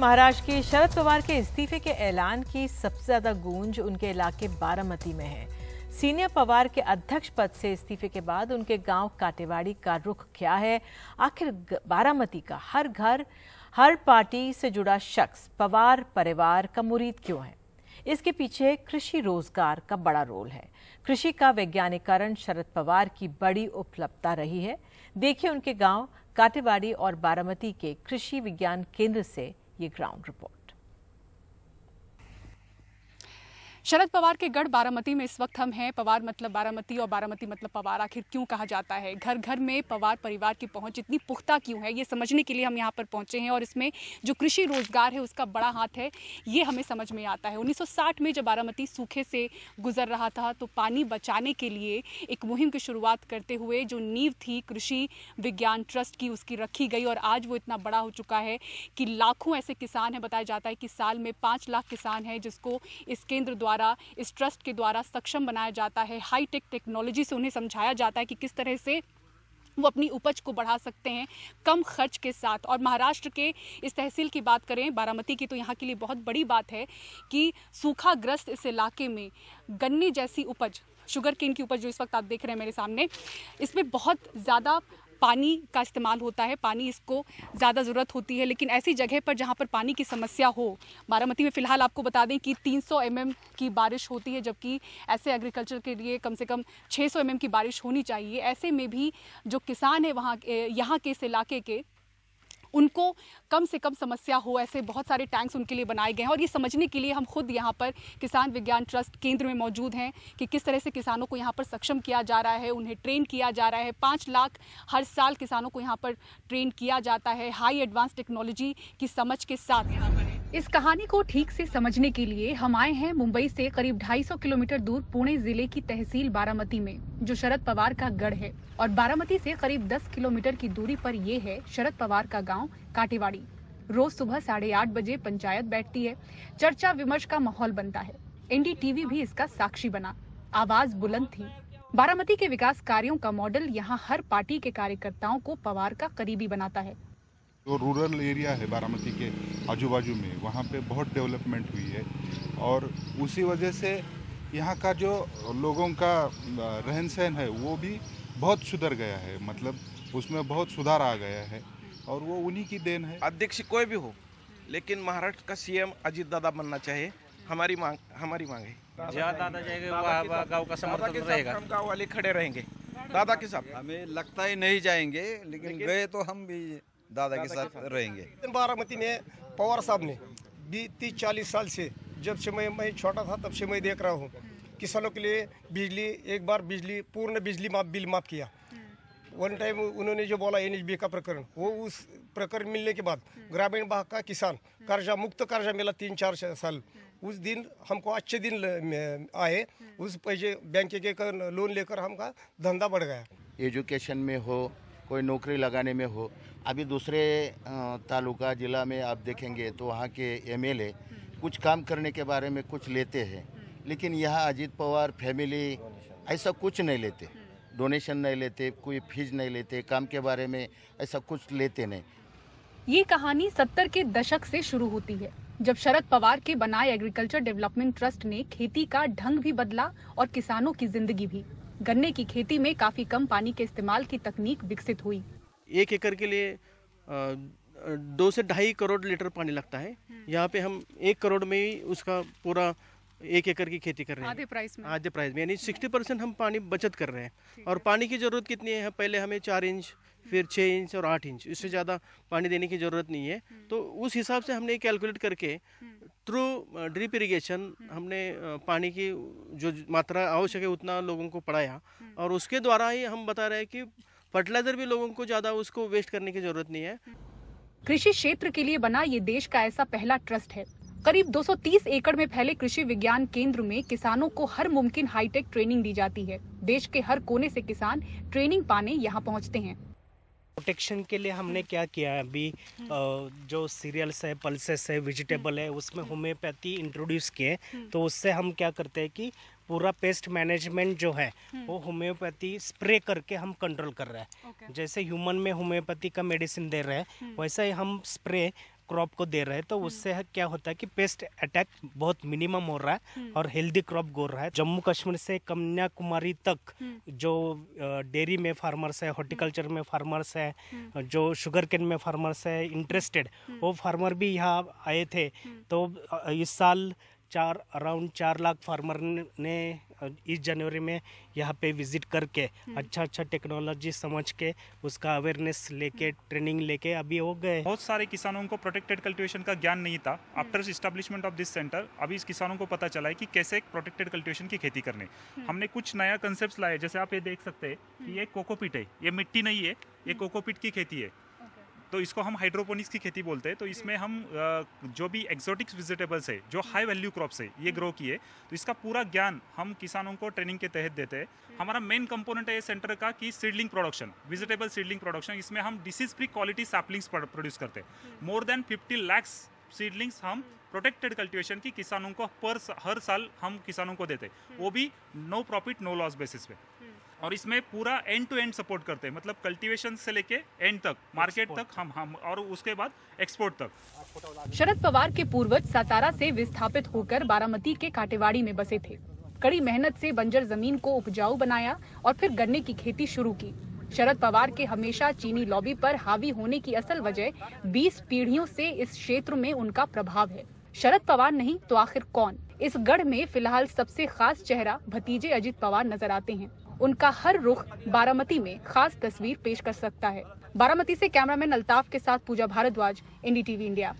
महाराष्ट्र के शरद पवार के इस्तीफे के ऐलान की सबसे ज्यादा गूंज उनके इलाके बारामती में है सीनियर पवार के अध्यक्ष पद से इस्तीफे के बाद उनके गांव काटेवाड़ी का रुख क्या है आखिर बारामती का हर घर हर पार्टी से जुड़ा शख्स पवार परिवार का मुरीद क्यों है इसके पीछे कृषि रोजगार का बड़ा रोल है कृषि का वैज्ञानिकरण शरद पवार की बड़ी उपलब्धता रही है देखिए उनके गांव काटेवाड़ी और बारामती के कृषि विज्ञान केंद्र से ये ग्राउंड रिपोर्ट शरद पवार के गढ़ बारामती में इस वक्त हम हैं पवार मतलब बारामती और बारामती मतलब पवार आखिर क्यों कहा जाता है घर घर में पवार परिवार की पहुंच इतनी पुख्ता क्यों है ये समझने के लिए हम यहाँ पर पहुंचे हैं और इसमें जो कृषि रोजगार है उसका बड़ा हाथ है ये हमें समझ में आता है 1960 में जब बारामती सूखे से गुजर रहा था तो पानी बचाने के लिए एक मुहिम की शुरुआत करते हुए जो नींव थी कृषि विज्ञान ट्रस्ट की उसकी रखी गई और आज वो इतना बड़ा हो चुका है कि लाखों ऐसे किसान हैं बताया जाता है कि साल में पाँच लाख किसान हैं जिसको इस केंद्र द्वारा द्वारा इस ट्रस्ट के द्वारा सक्षम बनाया जाता है हाईटेक टेक्नोलॉजी से उन्हें समझाया जाता है कि किस तरह से वो अपनी उपज को बढ़ा सकते हैं कम खर्च के साथ और महाराष्ट्र के इस तहसील की बात करें बारामती की तो यहाँ के लिए बहुत बड़ी बात है कि सूखाग्रस्त इस इलाके में गन्ने जैसी उपज शुगर केन की उपज जो इस वक्त आप देख रहे हैं मेरे सामने इसमें बहुत ज़्यादा पानी का इस्तेमाल होता है पानी इसको ज़्यादा ज़रूरत होती है लेकिन ऐसी जगह पर जहाँ पर पानी की समस्या हो बारामती में फ़िलहाल आपको बता दें कि 300 सौ mm की बारिश होती है जबकि ऐसे एग्रीकल्चर के लिए कम से कम 600 सौ mm की बारिश होनी चाहिए ऐसे में भी जो किसान है वहाँ यहाँ के इस इलाके के उनको कम से कम समस्या हो ऐसे बहुत सारे टैंक्स उनके लिए बनाए गए हैं और ये समझने के लिए हम खुद यहाँ पर किसान विज्ञान ट्रस्ट केंद्र में मौजूद हैं कि किस तरह से किसानों को यहाँ पर सक्षम किया जा रहा है उन्हें ट्रेन किया जा रहा है पाँच लाख हर साल किसानों को यहाँ पर ट्रेन किया जाता है हाई एडवांस टेक्नोलॉजी की समझ के साथ यहाँ पर इस कहानी को ठीक से समझने के लिए हम आए हैं मुंबई से करीब 250 किलोमीटर दूर पुणे जिले की तहसील बारामती में जो शरद पवार का गढ़ है और बारामती से करीब 10 किलोमीटर की दूरी पर ये है शरद पवार का गांव काटेवाड़ी रोज सुबह साढ़े आठ बजे पंचायत बैठती है चर्चा विमर्श का माहौल बनता है एनडीटीवी भी इसका साक्षी बना आवाज बुलंद थी बारामती के विकास कार्यों का मॉडल यहाँ हर पार्टी के कार्यकर्ताओं को पवार का करीबी बनाता है जो रूरल एरिया है बारामती के आजू बाजू में वहाँ पे बहुत डेवलपमेंट हुई है और उसी वजह से यहाँ का जो लोगों का रहन सहन है वो भी बहुत सुधर गया है मतलब उसमें बहुत सुधार आ गया है और वो उन्हीं की देन है अध्यक्ष कोई भी हो लेकिन महाराष्ट्र का सीएम अजीत दादा बनना चाहिए हमारी मांग हमारी मांग है दादा गाँव वाले खड़े रहेंगे दादा के साथ हमें लगता ही नहीं जाएंगे लेकिन गए तो हम भी दादा के साथ रहेंगे बारामती में पवार साहब ने तीस चालीस साल से जब से मैं मैं छोटा था तब से मैं देख रहा हूँ किसानों के लिए बिजली एक बार बिजली पूर्ण बिजली माफ बिल माफ किया वन टाइम उन्होंने जो बोला एन का प्रकरण वो उस प्रकरण मिलने के बाद ग्रामीण भाग का किसान कर्जा मुक्त कर्जा मिला तीन चार साल उस दिन हमको अच्छे दिन आए उस पैसे बैंक के लोन लेकर हमका धंधा बढ़ गया एजुकेशन में हो कोई नौकरी लगाने में हो अभी दूसरे तालुका जिला में आप देखेंगे तो वहाँ के एमएलए हम्म। कुछ काम करने के बारे में कुछ लेते हैं हम्म। लेकिन यहाँ अजीत पवार फैमिली ऐसा कुछ नहीं लेते हम्म। डोनेशन नहीं लेते कोई फीस नहीं लेते काम के बारे में ऐसा कुछ लेते नहीं ये कहानी सत्तर के दशक से शुरू होती है जब शरद पवार के बनाए एग्रीकल्चर डेवलपमेंट ट्रस्ट ने खेती का ढंग भी बदला और किसानों की जिंदगी भी गन्ने की खेती में काफी कम पानी के इस्तेमाल की तकनीक विकसित हुई एक एकड़ के लिए दो से ढाई करोड़ लीटर पानी लगता है हम्म। यहाँ पे हम एक करोड़ में ही उसका पूरा एक एकड़ की खेती कर रहे हैं आधे प्राइस में आधे प्राइस में यानी हम्म। सिक्सटी परसेंट हम पानी बचत कर रहे हैं और पानी की ज़रूरत कितनी है पहले हमें चार इंच फिर छः इंच और आठ इंच इससे हम्म। ज़्यादा पानी देने की ज़रूरत नहीं है तो उस हिसाब से हमने कैलकुलेट करके थ्रू ड्रिप इरिगेशन हमने पानी की जो मात्रा आवश्यक है उतना लोगों को पढ़ाया और उसके द्वारा ही हम बता रहे हैं कि फर्टिलाइज़र भी लोगों को ज़्यादा उसको वेस्ट करने की ज़रूरत नहीं है कृषि क्षेत्र के लिए बना ये देश का ऐसा पहला ट्रस्ट है करीब 230 एकड़ में फैले कृषि विज्ञान केंद्र में किसानों को हर मुमकिन हाईटेक ट्रेनिंग दी जाती है देश के हर कोने से किसान ट्रेनिंग पाने यहाँ पहुँचते हैं प्रोटेक्शन के लिए हमने क्या किया है अभी जो सीरियल्स है पल्सेस है वेजिटेबल है उसमें होम्योपैथी इंट्रोड्यूस किए तो उससे हम क्या करते हैं कि पूरा पेस्ट मैनेजमेंट जो है हम्म। वो होम्योपैथी स्प्रे करके हम कंट्रोल कर रहे हैं जैसे ह्यूमन में होम्योपैथी का मेडिसिन दे रहे हैं हम्म। वैसे ही हम स्प्रे क्रॉप को दे रहे हैं तो हम्म। उससे क्या होता है कि पेस्ट अटैक बहुत मिनिमम हो रहा है और हेल्दी क्रॉप गोर रहा है जम्मू कश्मीर से कन्याकुमारी तक जो डेयरी में फार्मर्स है हॉर्टिकल्चर में फार्मर्स है जो शुगर केन में फार्मर्स है इंटरेस्टेड वो फार्मर भी यहाँ आए थे तो इस साल चार अराउंड चार लाख फार्मर ने इस जनवरी में यहाँ पे विजिट करके हम्म। अच्छा अच्छा टेक्नोलॉजी समझ के उसका अवेयरनेस लेके ट्रेनिंग हम्म। लेके अभी हो गए बहुत सारे किसानों को प्रोटेक्टेड कल्टिवेशन का ज्ञान नहीं था after establishment of this centre अभी इस किसानों को पता चला है कि कैसे एक प्रोटेक्टेड कल्टिवेशन की खेती करनी हम्म। हमने कुछ नया कंसेप्ट लाया जैसे आप ये देख सकते हैं कि ये कोकोपीट है ये मिट्टी नहीं है ये कोकोपीट की खेती है तो इसको हम हाइड्रोपोनिक्स की खेती बोलते हैं तो इसमें हम जो भी एक्जोटिक्स वेजिटेबल्स है जो हाई वैल्यू क्रॉप्स है ये ग्रो किए तो इसका पूरा ज्ञान हम किसानों को ट्रेनिंग के तहत देते हैं हमारा मेन कंपोनेंट है ये सेंटर का कि seedling production vegetable seedling production इसमें हम disease free quality saplings produce करते हैं more than fifty lakhs seedlings हम प्रोटेक्टेड कल्टिवेशन की किसानों को पर हर साल हम किसानों को देते वो भी no profit no loss basis पे और इसमें पूरा एंड टू एंड सपोर्ट करते हैं मतलब कल्टीवेशन से लेके एंड तक मार्केट तक हम हम और उसके बाद एक्सपोर्ट तक शरद पवार के पूर्वज सातारा से विस्थापित होकर बारामती के काटेवाड़ी में बसे थे कड़ी मेहनत से बंजर जमीन को उपजाऊ बनाया और फिर गन्ने की खेती शुरू की शरद पवार के हमेशा चीनी लॉबी पर हावी होने की असल वजह 20 पीढ़ियों से इस क्षेत्र में उनका प्रभाव है शरद पवार नहीं तो आखिर कौन इस गढ़ में फिलहाल सबसे खास चेहरा भतीजे अजित पवार नजर आते हैं उनका हर रुख बारामती में खास तस्वीर पेश कर सकता है बारामती से कैमरामैन अल्ताफ के साथ पूजा भारद्वाज एनडीटीवी इंडिया